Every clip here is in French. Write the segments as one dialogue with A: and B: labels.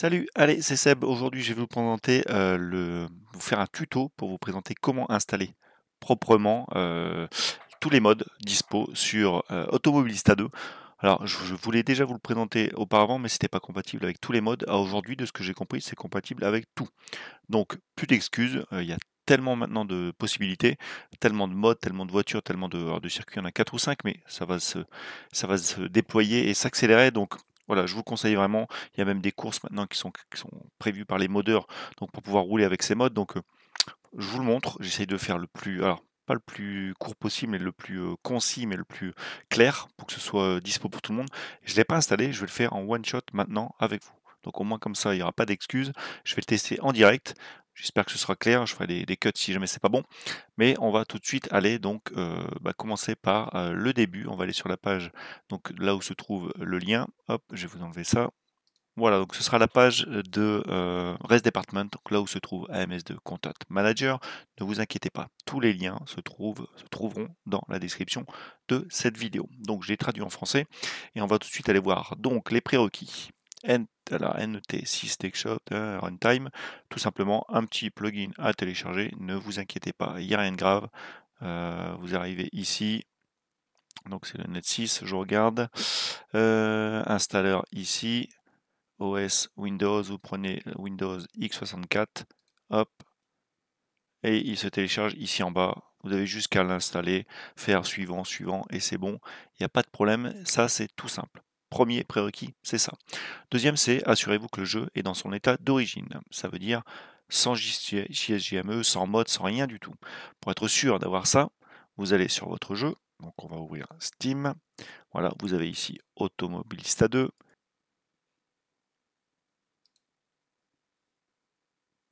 A: Salut, allez, c'est Seb. Aujourd'hui, je vais vous présenter euh, le, vous faire un tuto pour vous présenter comment installer proprement euh, tous les modes dispo sur euh, Automobilista 2. Alors, je, voulais déjà vous le présenter auparavant, mais c'était pas compatible avec tous les modes. Aujourd'hui, de ce que j'ai compris, c'est compatible avec tout. Donc, plus d'excuses. Il y a tellement maintenant de possibilités, tellement de modes, tellement de voitures, tellement de, de circuits, il y en a 4 ou 5, mais ça va se, ça va se déployer et s'accélérer. Donc voilà, je vous conseille vraiment. Il y a même des courses maintenant qui sont, qui sont prévues par les modeurs donc pour pouvoir rouler avec ces modes. Donc je vous le montre, j'essaye de faire le plus. Alors, pas le plus court possible, mais le plus concis, mais le plus clair pour que ce soit dispo pour tout le monde. Je ne l'ai pas installé, je vais le faire en one shot maintenant avec vous. Donc au moins comme ça, il n'y aura pas d'excuses. Je vais le tester en direct. J'espère que ce sera clair, je ferai des, cuts si jamais c'est pas bon. Mais on va tout de suite aller donc euh, bah, commencer par euh, le début. On va aller sur la page, donc là où se trouve le lien. Hop, je vais vous enlever ça. Voilà, donc ce sera la page de euh, REST Department, là où se trouve AMS2 Contact Manager. Ne vous inquiétez pas, tous les liens se, trouvent, se trouveront dans la description de cette vidéo. Donc je l'ai traduit en français et on va tout de suite aller voir donc les prérequis. NT6 e shop Runtime, tout simplement un petit plugin à télécharger. Ne vous inquiétez pas, il n'y a rien de grave. Euh, vous arrivez ici, donc c'est le Net6, je regarde. Euh, installeur ici, OS Windows, vous prenez Windows X64, hop, et il se télécharge ici en bas. Vous avez jusqu'à l'installer, faire suivant, suivant, et c'est bon. Il n'y a pas de problème, ça c'est tout simple premier prérequis, c'est ça. Deuxième, c'est assurez-vous que le jeu est dans son état d'origine. Ça veut dire sans JSGME, sans mode, sans rien du tout. Pour être sûr d'avoir ça, vous allez sur votre jeu. Donc on va ouvrir Steam. Voilà, vous avez ici Automobilista 2.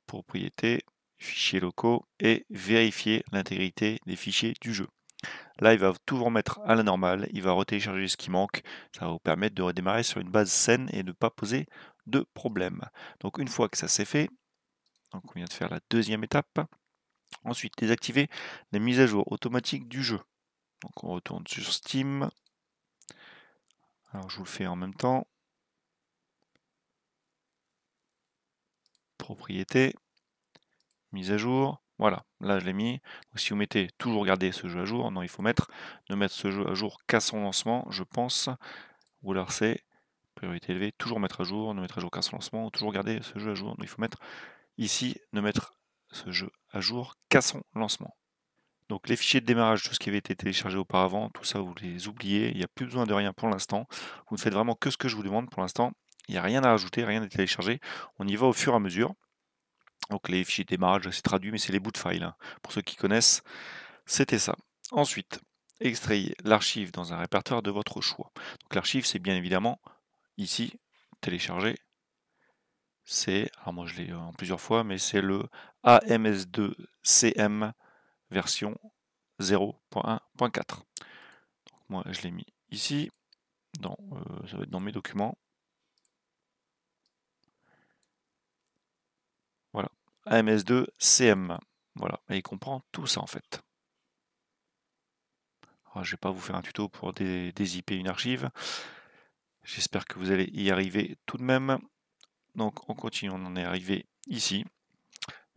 A: Propriété, fichiers locaux et vérifier l'intégrité des fichiers du jeu. Là, il va tout remettre à la normale, il va re-télécharger ce qui manque, ça va vous permettre de redémarrer sur une base saine et de ne pas poser de problème. Donc une fois que ça c'est fait, on vient de faire la deuxième étape. Ensuite, désactiver les mises à jour automatiques du jeu. Donc on retourne sur Steam. Alors je vous le fais en même temps. Propriété, mise à jour. Voilà, là je l'ai mis. si vous mettez toujours garder ce jeu à jour, non, il faut mettre ne mettre ce jeu à jour qu'à son lancement, je pense. alors c'est, priorité élevée, toujours mettre à jour, ne mettre à jour qu'à son lancement, toujours garder ce jeu à jour. non il faut mettre ici, ne mettre ce jeu à jour qu'à son lancement. Donc les fichiers de démarrage, tout ce qui avait été téléchargé auparavant, tout ça vous les oubliez, il n'y a plus besoin de rien pour l'instant. Vous ne faites vraiment que ce que je vous demande pour l'instant. Il n'y a rien à rajouter, rien à télécharger. On y va au fur et à mesure. Donc les fichiers de démarrage, c'est traduit, mais c'est les bouts de file. Hein. Pour ceux qui connaissent, c'était ça. Ensuite, extrayez l'archive dans un répertoire de votre choix. Donc l'archive, c'est bien évidemment ici, télécharger. C'est, alors moi je l'ai en euh, plusieurs fois, mais c'est le AMS2CM version 0.1.4. moi je l'ai mis ici, dans, euh, ça va être dans mes documents. AMS2 CM. Voilà, et il comprend tout ça en fait. Oh, je ne vais pas vous faire un tuto pour des dézipper une archive. J'espère que vous allez y arriver tout de même. Donc on continue, on en est arrivé ici.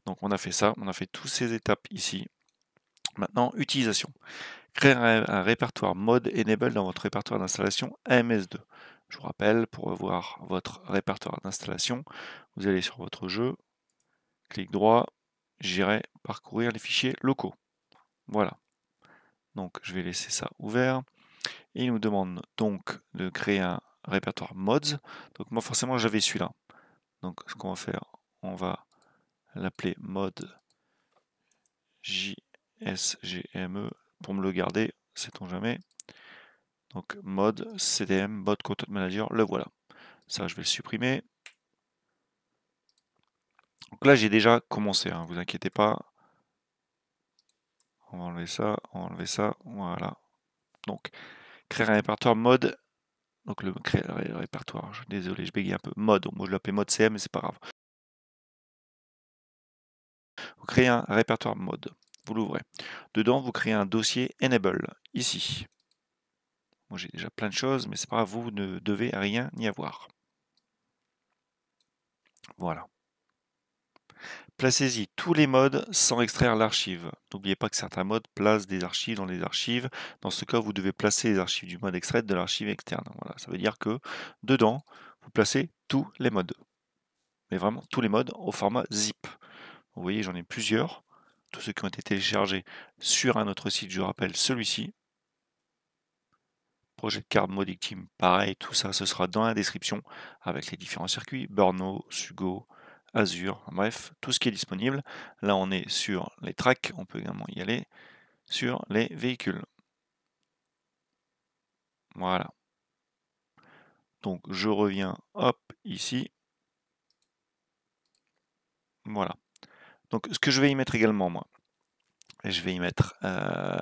A: Donc on a fait ça, on a fait toutes ces étapes ici. Maintenant, utilisation. Créer un, répertoire mode enable dans votre répertoire d'installation AMS2. Je vous rappelle, pour voir votre répertoire d'installation, vous allez sur votre jeu, clic droit, j'irai parcourir les fichiers locaux. Voilà. Donc je vais laisser ça ouvert. Et il nous demande donc de créer un répertoire mods. Donc moi forcément j'avais celui-là. Donc ce qu'on va faire, on va l'appeler mode JSGME pour me le garder, sait-on jamais. Donc mode CDM, mode content manager, le voilà. Ça je vais le supprimer. Donc là, j'ai déjà commencé, hein, vous inquiétez pas. On va enlever ça, on va enlever ça, voilà. Donc, créer un répertoire mode. Donc le, créer répertoire, désolé, je bégaye un peu. Mode, moi je l'appelle mode CM, mais c'est pas grave. Vous créez un répertoire mode, vous l'ouvrez. Dedans, vous créez un dossier Enable, ici. Moi j'ai déjà plein de choses, mais c'est pas grave, vous ne devez rien y avoir. Voilà. Placez-y tous les modes sans extraire l'archive. N'oubliez pas que certains modes placent des archives dans les archives. Dans ce cas, vous devez placer les archives du mode extrait de l'archive externe. Voilà, ça veut dire que dedans, vous placez tous les modes. Mais vraiment tous les modes au format zip. Vous voyez, j'en ai plusieurs. Tous ceux qui ont été téléchargés sur un autre site, je rappelle celui-ci. Projet de carte mode Team, pareil, tout ça, ce sera dans la description avec les différents circuits. Burno, Sugo, Azure, bref, tout ce qui est disponible. Là, on est sur les tracks, on peut également y aller sur les véhicules. Voilà. Donc, je reviens, hop, ici. Voilà. Donc, ce que je vais y mettre également, moi, je vais y mettre euh,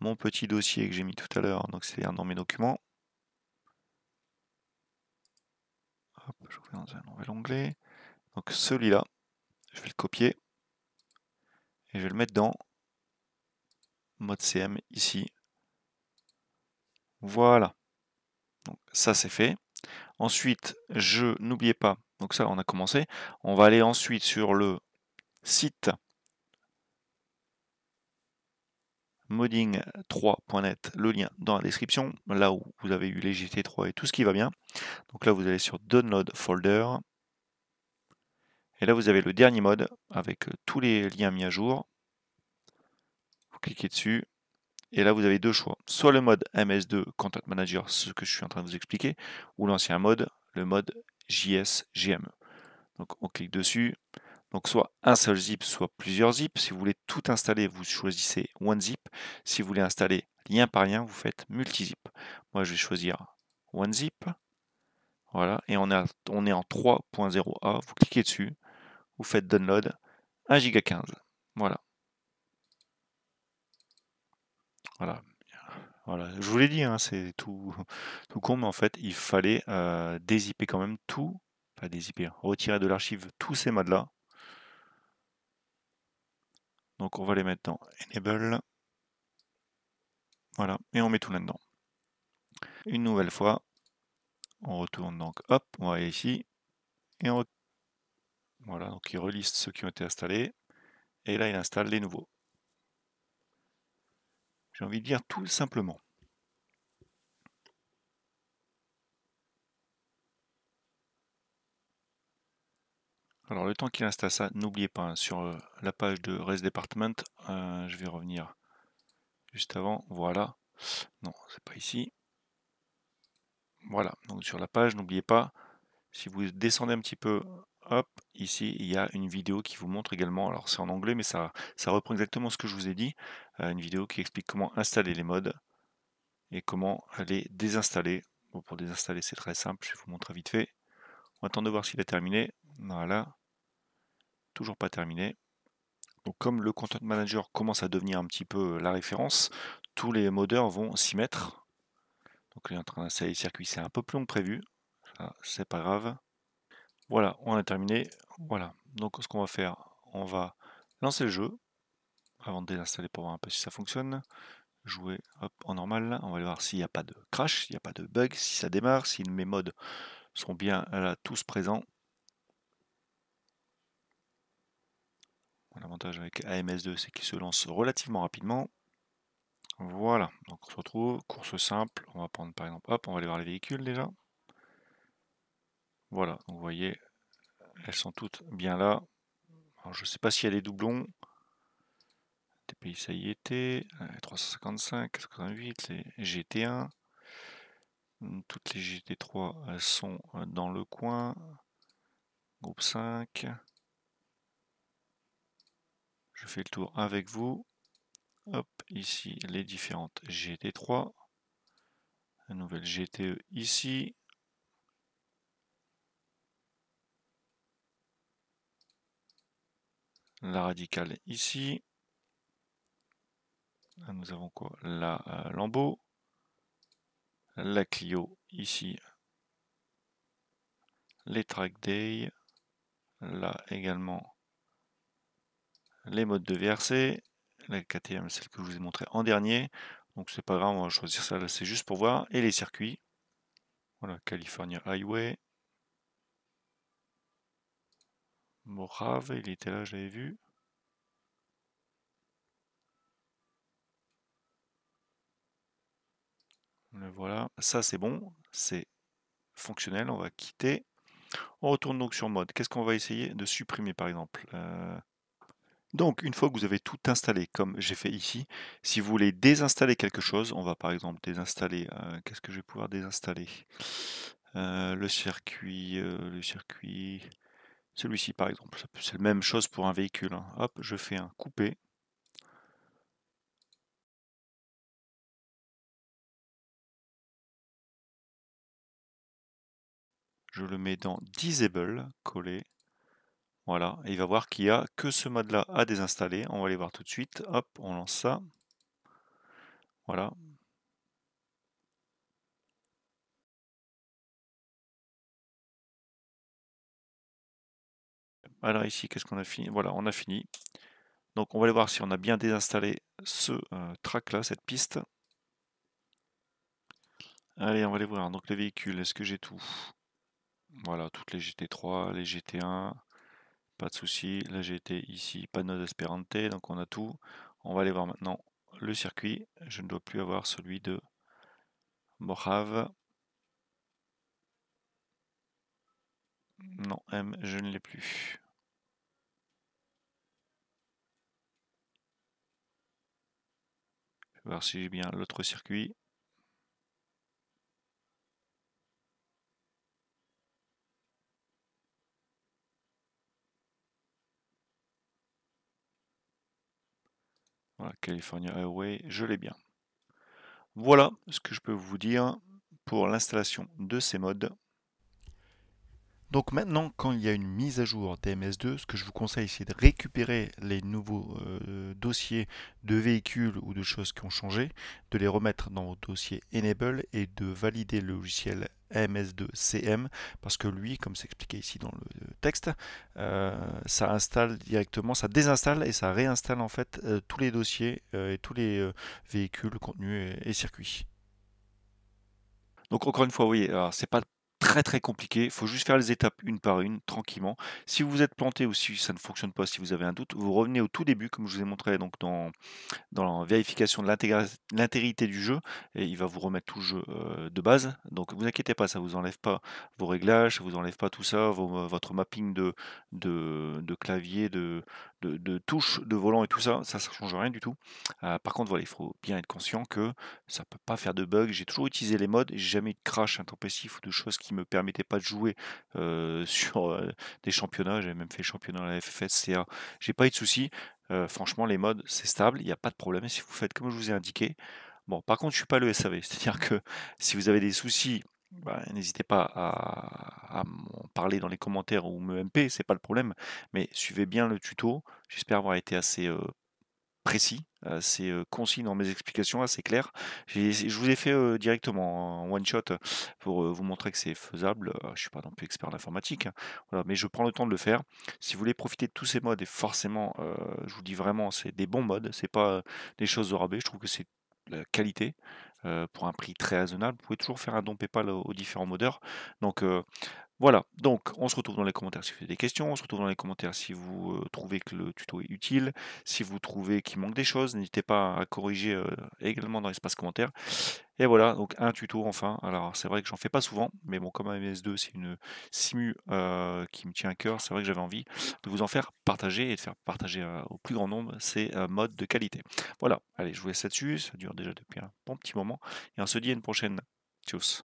A: mon petit dossier que j'ai mis tout à l'heure, donc cest dans mes documents. Hop, je vais dans un nouvel onglet. Donc celui-là, je vais le copier et je vais le mettre dans mode CM ici. Voilà. Donc ça c'est fait. Ensuite, je n'oubliez pas, donc ça on a commencé. On va aller ensuite sur le site modding3.net, le lien dans la description, là où vous avez eu les GT3 et tout ce qui va bien. Donc là vous allez sur Download Folder, et là, vous avez le dernier mode avec euh, tous les liens mis à jour. Vous cliquez dessus. Et là, vous avez deux choix. Soit le mode MS2 Content Manager, ce que je suis en train de vous expliquer, ou l'ancien mode, le mode JSGME. Donc, on clique dessus. Donc, soit un seul zip, soit plusieurs zips. Si vous voulez tout installer, vous choisissez OneZip. Si vous voulez installer lien par lien, vous faites multi-zip. Moi, je vais choisir OneZip. Voilà, et on est en 3.0a. Vous cliquez dessus faites download 1 giga 15. Voilà. Voilà. Voilà, je vous l'ai dit, hein, c'est tout, tout con, mais en fait, il fallait euh, dézipper quand même tout, pas dézipper, hein, retirer de l'archive tous ces modes là Donc on va les mettre dans Enable. Voilà, et on met tout là-dedans. Une nouvelle fois, on retourne donc, hop, on va aller ici, et on retourne voilà, donc il reliste ceux qui ont été installés. Et là, il installe les nouveaux. J'ai envie de dire tout simplement. Alors le temps qu'il installe ça, n'oubliez pas, hein, sur euh, la page de REST Department, euh, je vais revenir juste avant, voilà. Non, c'est pas ici. Voilà, donc sur la page, n'oubliez pas, si vous descendez un petit peu Hop, ici, il y a une vidéo qui vous montre également, alors c'est en anglais, mais ça, reprend exactement ce que je vous ai dit, euh, une vidéo qui explique comment installer les modes et comment les désinstaller. Bon, pour désinstaller, c'est très simple, je vais vous montrer vite fait. On attend de voir s'il est terminé. Voilà, toujours pas terminé. Donc comme le Content Manager commence à devenir un petit peu euh, la référence, tous les modeurs vont s'y mettre. Donc il est en train d'installer le circuit, c'est un peu plus long que prévu, c'est pas grave. Voilà, on a terminé. Voilà. Donc ce qu'on va faire, on va lancer le jeu avant de désinstaller pour voir un peu si ça fonctionne. Jouer en normal. On va aller voir s'il n'y a pas de crash, s'il n'y a pas de bug, si ça démarre, si mes modes sont bien euh, là, tous présents. L'avantage avec AMS2, c'est qu'il se lance relativement rapidement. Voilà, donc on se retrouve, course simple, on va prendre par exemple, hop, on va aller voir les véhicules déjà. Voilà, vous voyez, elles sont toutes bien là. je ne sais pas s'il y a des doublons. TPI, ça y était. E 355, 88, les GT1. Toutes les GT3 sont euh, dans le coin. Groupe 5. Je fais le tour avec vous. Hop, ici les différentes GT3. La nouvelle GTE ici. la radicale ici. Ah, nous avons quoi La euh, lambeau, la Clio ici, les track day, là également les modes de VRC, la KTM, celle que je vous ai montrée en dernier. Donc c'est pas grave, on va choisir ça, c'est juste pour voir. Et les circuits. Voilà, California Highway, Morave, il était là, j'avais vu. voilà, ça c'est bon, c'est fonctionnel, on va quitter. On retourne donc sur mode. Qu'est-ce qu'on va essayer de supprimer par exemple euh? Donc une fois que vous avez tout installé comme j'ai fait ici, si vous voulez désinstaller quelque chose, on va par exemple désinstaller, euh, qu'est-ce que je vais pouvoir désinstaller euh, Le circuit, le circuit, celui-ci, par exemple, c'est la même chose pour un véhicule. Hein. Hop, je fais un coupé. Je le mets dans Disable, coller. Voilà, et il va voir qu'il n'y a que ce mode-là à désinstaller. On va aller voir tout de suite. Hop, on lance ça. Voilà, Alors ici, qu'est-ce qu'on a fini Voilà, on a fini. Donc on va aller voir si on a bien désinstallé ce euh, track là, cette piste. Allez, on va aller voir. Donc les véhicules, est-ce que j'ai tout Voilà, toutes les GT3, les GT1, pas de souci. La GT ici, pas de donc on a tout. On va aller voir maintenant le circuit. Je ne dois plus avoir celui de Mojave. Non, M, je ne l'ai plus. voir si j'ai bien l'autre circuit. Voilà, California Highway, je l'ai bien. Voilà ce que je peux vous dire pour l'installation de ces modes. Donc maintenant, quand il y a une mise à jour DMS2, ce que je vous conseille, c'est de récupérer les nouveaux euh, dossiers de véhicules ou de choses qui ont changé, de les remettre dans votre dossier Enable et de valider le logiciel ms 2 cm parce que lui, comme c'est expliqué ici dans le texte, euh, ça installe directement, ça désinstalle et ça réinstalle en fait euh, tous les dossiers et tous les véhicules, contenus et, et circuits. Donc encore une fois, oui, alors c'est pas très très compliqué. Il faut juste faire les étapes une par une, tranquillement. Si vous vous êtes planté ou si ça ne fonctionne pas, si vous avez un doute, vous revenez au tout début, comme je vous ai montré donc dans, dans la vérification de l'intégrité du jeu, et il va vous remettre tout le jeu euh, de base. Donc vous inquiétez pas, ça vous enlève pas vos réglages, ça vous enlève pas tout ça, votre mapping de, de, de clavier, de, de, touches, de volant et tout ça, ça ne change rien du tout. Euh, par contre, voilà, il faut bien être conscient que ça ne peut pas faire de bugs. J'ai toujours utilisé les modes, j'ai jamais eu de crash intempestif ou de choses qui ne me permettaient pas de jouer euh, sur euh, des championnats. J'avais même fait championnat à la FFSCA. J'ai pas eu de soucis. franchement, les modes, c'est stable, il n'y a pas de problème. si vous faites comme je vous ai indiqué, Bon, par contre, je suis pas le SAV, c'est-à-dire que si vous avez des soucis bah, n'hésitez pas à, m'en parler dans les commentaires ou me MP, c'est pas le problème, mais suivez bien le tuto. J'espère avoir été assez euh, précis, assez euh, concis dans mes explications, assez clair. Je vous ai fait euh, directement en one shot pour vous montrer que c'est faisable. je ah, Je suis pas non plus expert en informatique, hein, voilà, mais je prends le temps de le faire. Si vous voulez profiter de tous ces modes, et forcément, je vous dis vraiment, c'est des bons modes, c'est pas des choses au rabais. Je trouve que c'est la qualité. Euh, pour un prix très raisonnable. Vous pouvez toujours faire un don PayPal aux, différents modeurs. Donc euh, voilà, donc on se retrouve dans les commentaires si vous avez des questions, on se retrouve dans les commentaires si vous euh, trouvez que le tuto est utile, si vous trouvez qu'il manque des choses, n'hésitez pas à corriger également dans l'espace commentaire. Et voilà, donc un tuto enfin. Alors c'est vrai que j'en fais pas souvent, mais bon, comme un MS2, c'est une simu euh, qui me tient à cœur, c'est vrai que j'avais envie de vous en faire partager et de faire partager euh, au plus grand nombre ces euh, modes de qualité. Voilà, allez, je vous laisse là-dessus, ça dure déjà depuis un bon petit moment, et on se dit à une prochaine. Tchuss